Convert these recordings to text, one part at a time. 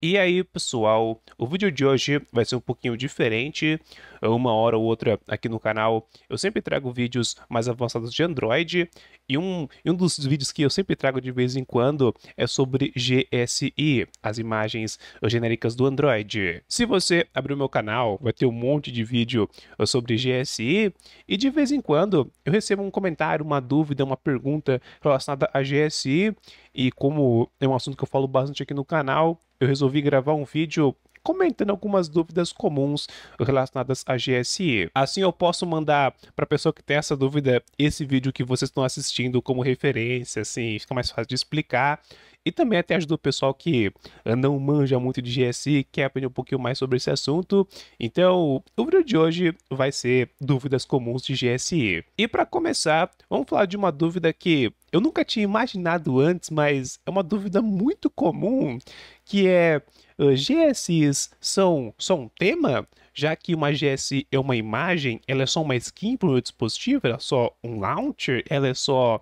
E aí, pessoal, o vídeo de hoje vai ser um pouquinho diferente, uma hora ou outra aqui no canal. Eu sempre trago vídeos mais avançados de Android, e um, um dos vídeos que eu sempre trago de vez em quando é sobre GSI, as imagens genéricas do Android. Se você abrir o meu canal, vai ter um monte de vídeo uh, sobre GSI, e de vez em quando eu recebo um comentário, uma dúvida, uma pergunta relacionada a GSI, e como é um assunto que eu falo bastante aqui no canal, eu resolvi gravar um vídeo comentando algumas dúvidas comuns relacionadas à GSE. Assim eu posso mandar para a pessoa que tem essa dúvida esse vídeo que vocês estão assistindo como referência, assim, fica mais fácil de explicar e também até ajuda o pessoal que eh, não manja muito de GSI, quer aprender um pouquinho mais sobre esse assunto. Então, o vídeo de hoje vai ser dúvidas comuns de GSI. E para começar, vamos falar de uma dúvida que eu nunca tinha imaginado antes, mas é uma dúvida muito comum, que é eh, GSIs são só um tema? Já que uma GSI é uma imagem, ela é só uma skin para o meu dispositivo, ela é só um launcher, ela é só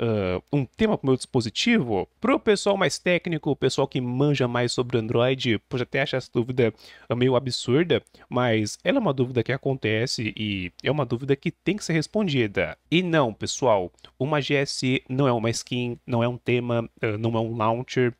uh, um tema para o meu dispositivo, para o pessoal mais técnico, o pessoal que manja mais sobre Android, pode até achar essa dúvida meio absurda, mas ela é uma dúvida que acontece e é uma dúvida que tem que ser respondida. E não, pessoal, uma GSE não é uma skin, não é um tema, não é um launcher.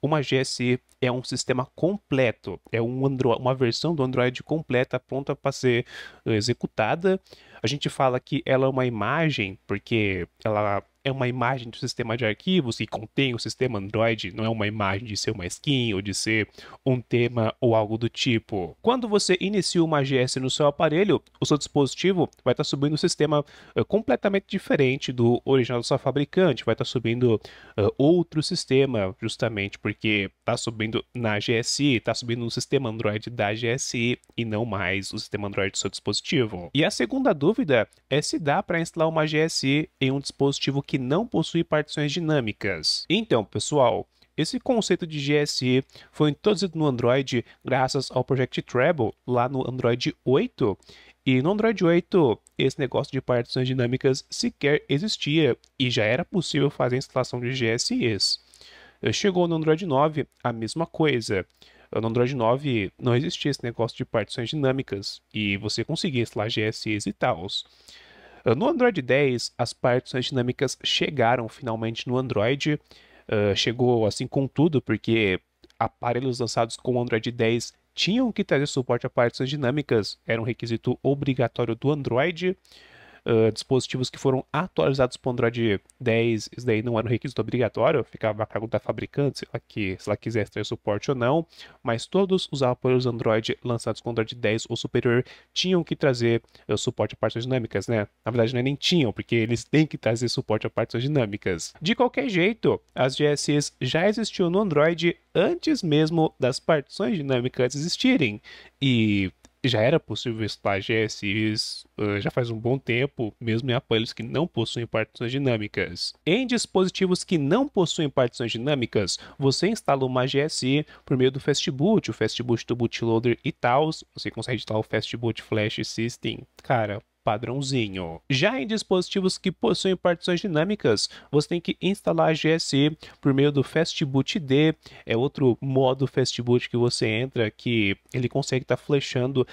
Uma GSE é um sistema completo, é um Android, uma versão do Android completa, pronta para ser executada. A gente fala que ela é uma imagem, porque ela é uma imagem do sistema de arquivos que contém o sistema Android, não é uma imagem de ser uma skin ou de ser um tema ou algo do tipo. Quando você inicia uma GS no seu aparelho, o seu dispositivo vai estar subindo um sistema eh, completamente diferente do original do seu fabricante, vai estar subindo uh, outro sistema, justamente porque está subindo na GSI, está subindo no sistema Android da GSI e não mais o sistema Android do seu dispositivo. E a segunda dúvida é se dá para instalar uma GSI em um dispositivo que que não possui partições dinâmicas. Então, pessoal, esse conceito de GSE foi introduzido no Android graças ao Project Treble lá no Android 8. E no Android 8, esse negócio de partições dinâmicas sequer existia e já era possível fazer a instalação de GSEs. Eh, chegou no Android 9, a mesma coisa. Eh, no Android 9 não existia esse negócio de partições dinâmicas e você conseguia instalar GSEs e tals. Ah, no Android 10, as partições dinâmicas chegaram finalmente no Android. Uh, chegou assim com tudo, porque aparelhos lançados com Android 10 tinham que trazer suporte a partições dinâmicas, era um requisito obrigatório do Android uh, dispositivos que foram atualizados para o Android 10, isso daí não era um requisito obrigatório, ficava a cargo da fabricante, se ela, que, se ela quisesse ter suporte ou não, mas todos os aparelhos Android lançados com Android 10 ou superior tinham que trazer uh, suporte a partes dinâmicas, né? Na verdade, não é nem tinham, porque eles têm que trazer suporte a partes dinâmicas. De qualquer jeito, as GSEs já existiam no Android antes mesmo das partições dinâmicas existirem. E já era possível instalar GSIs uh, já faz um bom tempo, mesmo em aparelhos que não possuem partições dinâmicas. Em dispositivos que não possuem partições dinâmicas, você instala uma GSI por meio do Fastboot, o Fastboot do bootloader e tal. Você consegue instalar o Fastboot Flash System. Cara, padrãozinho. Já em dispositivos que possuem partições dinâmicas, você tem que instalar a GSE por meio do Fastboot D, é outro modo Fastboot que você entra que ele consegue estar tá flechando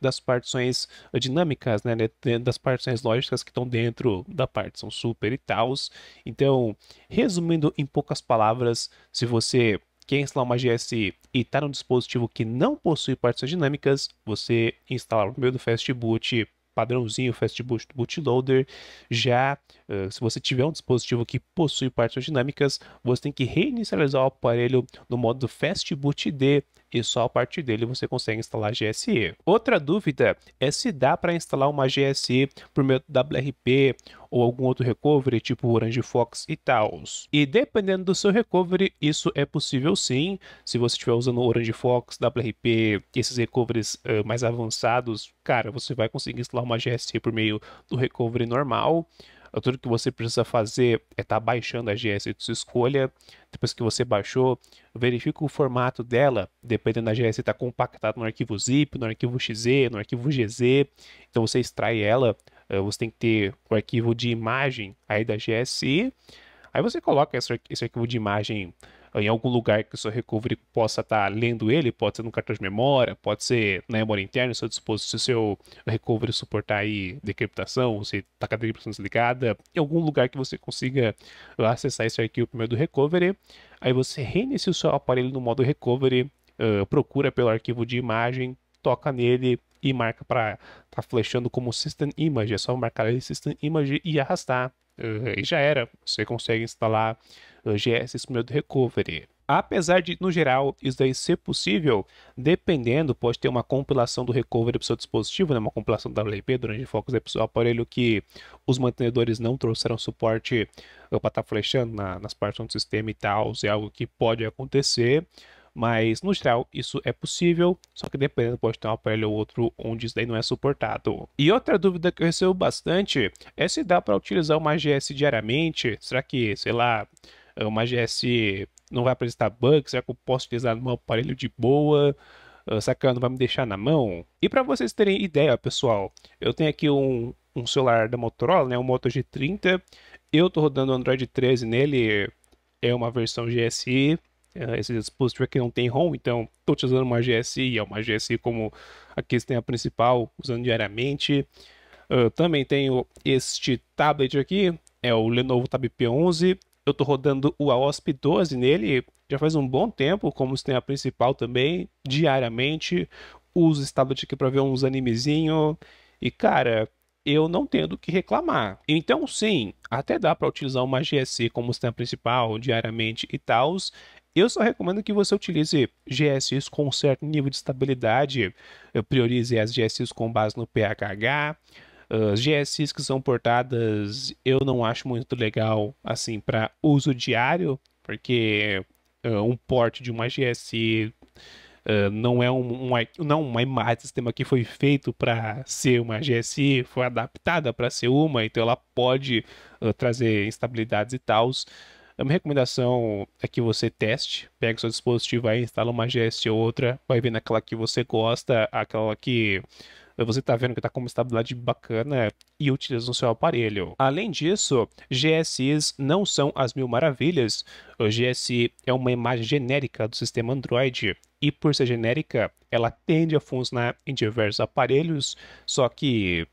das partições dinâmicas, né, das partições lógicas que estão dentro da partição super e tals. Então, resumindo em poucas palavras, se você quer instalar uma GSI e está num dispositivo que não possui partições dinâmicas, você instala por meio do Fastboot padrãozinho Fast Boot Bootloader. Já uh, se você tiver um dispositivo que possui partes dinâmicas, você tem que reinicializar o aparelho no modo Fast Boot D e só a partir dele você consegue instalar GSE. Outra dúvida é se dá para instalar uma GSE por meio do WRP ou algum outro recovery, tipo Orange Fox e tal. E dependendo do seu recovery, isso é possível sim. Se você estiver usando Orange Fox, WRP, esses recoveries uh, mais avançados, cara, você vai conseguir instalar uma GSE por meio do recovery normal. É tudo que você precisa fazer é estar tá baixando a GS. escolha, depois que você baixou, verifica o formato dela, dependendo da GS, está compactado no arquivo zip, no arquivo XZ, no arquivo GZ. Então você extrai ela, eh, você tem que ter o arquivo de imagem aí da GSI. Aí você coloca esse arquivo de imagem em algum lugar que o seu recovery possa estar tá lendo ele, pode ser no cartão de memória, pode ser na memória interna, seu dispositivo, se o seu recovery suportar aí decriptação, se está com a decriptação desligada, em algum lugar que você consiga ah, acessar esse arquivo primeiro do recovery, aí você reinicia o seu aparelho no modo recovery, uh, procura pelo arquivo de imagem, toca nele e marca para tá flechando como system image, é só marcar ele system image e arrastar. Uh, e já era, você consegue instalar o GS Smooth Recovery. Apesar de, no geral, isso daí ser possível, dependendo, pode ter uma compilação do recovery para o seu dispositivo, né? uma compilação do WLP durante o focus do né, aparelho que os mantenedores não trouxeram suporte para estar tá flechando na, nas partes do sistema e tal, é algo que pode acontecer, mas no geral isso é possível, só que dependendo pode ter um aparelho ou outro onde isso daí não é suportado. E outra dúvida que eu recebo bastante é se dá para utilizar uma GS diariamente, será que, sei lá uma é, GS não vai apresentar bugs, será que eu posso utilizar um aparelho de boa? Ah, será que ela não vai me deixar na mão? E para vocês terem ideia, pessoal, eu tenho aqui um, um celular da Motorola, né, um Moto G30, eu estou rodando o Android 13 nele, é uma versão GSI, ah, esse dispositivo aqui não tem ROM, então estou utilizando uma GSI, é uma GSI como aqui tem a principal, usando diariamente. Eu ah, também tenho este tablet aqui, é o Lenovo Tab P11, eu estou rodando o AOSP 12 nele já faz um bom tempo, como sistema principal também, diariamente. Uso o tablet aqui para ver uns animezinho. E cara, eu não tenho do que reclamar. Então, sim, até dá para utilizar uma GSC como sistema principal diariamente e tal. Eu só recomendo que você utilize GSCs com um certo nível de estabilidade, eu priorize as GSCs com base no PHH, eh, as GSs que são portadas eu não acho muito legal assim para uso diário, porque uh, um porte de uma GS uh, eh, não é um, um não uma imagem sistema que foi feito para ser uma GSI, foi adaptada para ser uma, então ela pode uh, trazer instabilidades e tal. A minha recomendação é que você teste, pega o seu dispositivo aí, instala uma GS ou outra, vai vendo aquela que você gosta, aquela que você está vendo que está com uma estabilidade bacana e utiliza no seu aparelho. Além disso, GSIs não são as mil maravilhas. O GSI é uma imagem genérica do sistema Android e por ser genérica, ela tende a funcionar em diversos aparelhos, só que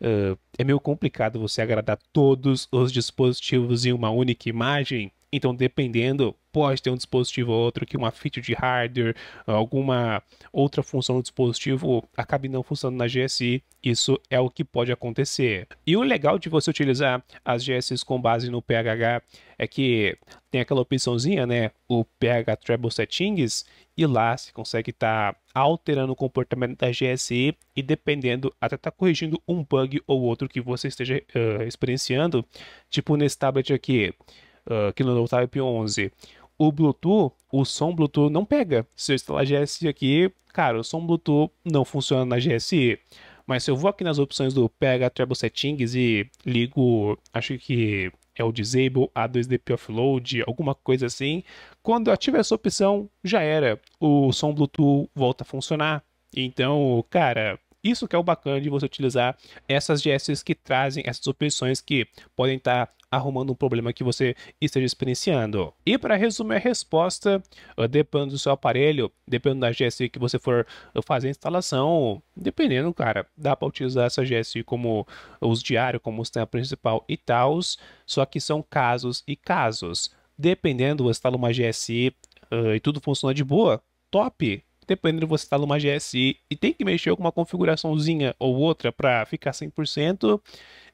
uh, é meio complicado você agradar todos os dispositivos em uma única imagem. Então, dependendo, pode ter um dispositivo ou outro que uma feature de hardware, alguma outra função do dispositivo acabe não funcionando na GSI. Isso é o que pode acontecer. E o legal de você utilizar as GSIs com base no PHH é que tem aquela opçãozinha, né? O PH Treble Settings, e lá você consegue estar tá alterando o comportamento da GSI e dependendo, até estar tá corrigindo um bug ou outro que você esteja uh, experienciando. Tipo nesse tablet aqui. Ah, aqui que no Type 11, o Bluetooth, o som Bluetooth não pega. Se eu instalar GSI aqui, cara, o som Bluetooth não funciona na GSI. Mas se eu vou aqui nas opções do PH Treble Settings e ligo, acho que é o Disable A2DP Offload, alguma coisa assim, quando eu ativo essa opção, já era. O som Bluetooth volta a funcionar. Então, cara, isso que é o bacana de você utilizar essas GSs que trazem essas opções que podem estar tá arrumando um problema que você esteja experienciando. E para resumir a resposta, eh, depende do seu aparelho, depende da GSI que você for eh, fazer a instalação, dependendo, cara, dá para utilizar essa GSI como uso diário, como sistema principal e tal, só que são casos e casos. Dependendo, você instala uma GSI uh, eh, e tudo funciona de boa, top! dependendo você está numa GSI e tem que mexer com uma configuraçãozinha ou outra para ficar 100%,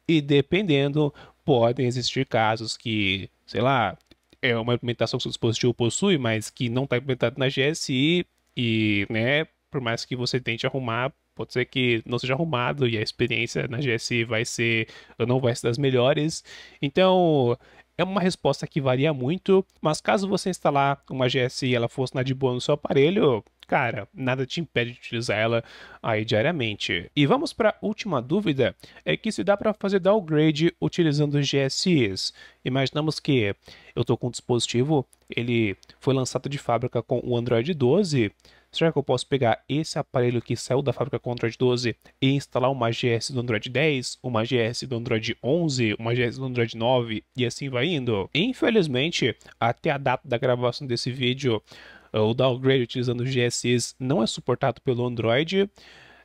e dependendo, podem existir casos que, sei lá, é uma implementação que o dispositivo possui, mas que não está implementado na GSI e, né, por mais que você tente arrumar, pode ser que não seja arrumado e a experiência na GSI vai ser, não vai ser das melhores. Então, é uma resposta que varia muito, mas caso você instalar uma GSI e ela na de boa no seu aparelho, cara, nada te impede de utilizar ela aí diariamente. E vamos para a última dúvida, é que se dá para fazer downgrade utilizando os GSIs. Imaginamos que eu estou com um dispositivo, ele foi lançado de fábrica com o Android 12, será que eu posso pegar esse aparelho que saiu da fábrica com o Android 12 e instalar uma GS do Android 10, uma GS do Android 11, uma GS do Android 9 e assim vai indo? Infelizmente, até a data da gravação desse vídeo, eh, o downgrade utilizando GSEs não é suportado pelo Android.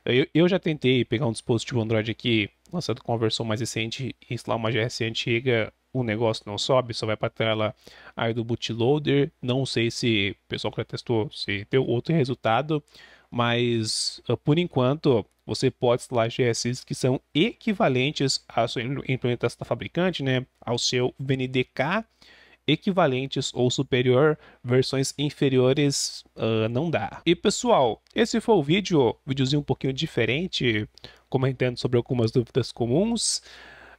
Eu, eu, já tentei pegar um dispositivo Android aqui, lançado com a versão mais recente, e instalar uma GSE antiga, o negócio não sobe, só vai para a tela aí do bootloader. Não sei se o pessoal que já testou se deu outro resultado, mas eh, por enquanto você pode instalar GSIs que são equivalentes à sua implementação da fabricante, né, ao seu VNDK equivalentes ou superior, versões inferiores uh, não dá. E pessoal, esse foi o vídeo, Vídeozinho um pouquinho diferente, comentando sobre algumas dúvidas comuns.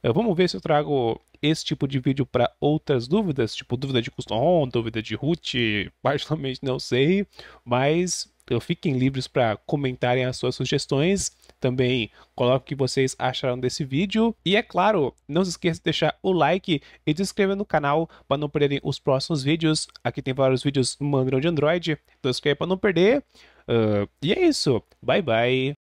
Uh, vamos ver se eu trago esse tipo de vídeo para outras dúvidas, tipo dúvida de custom ROM, dúvida de root, particularmente não sei, mas fiquem livres para comentarem as suas sugestões também coloque o que vocês acharam desse vídeo. E é claro, não se esqueça de deixar o like e de se inscrever no canal para não perderem os próximos vídeos. Aqui tem vários vídeos mandam de Android, então se inscreva para não perder. Uh, e é isso, bye bye!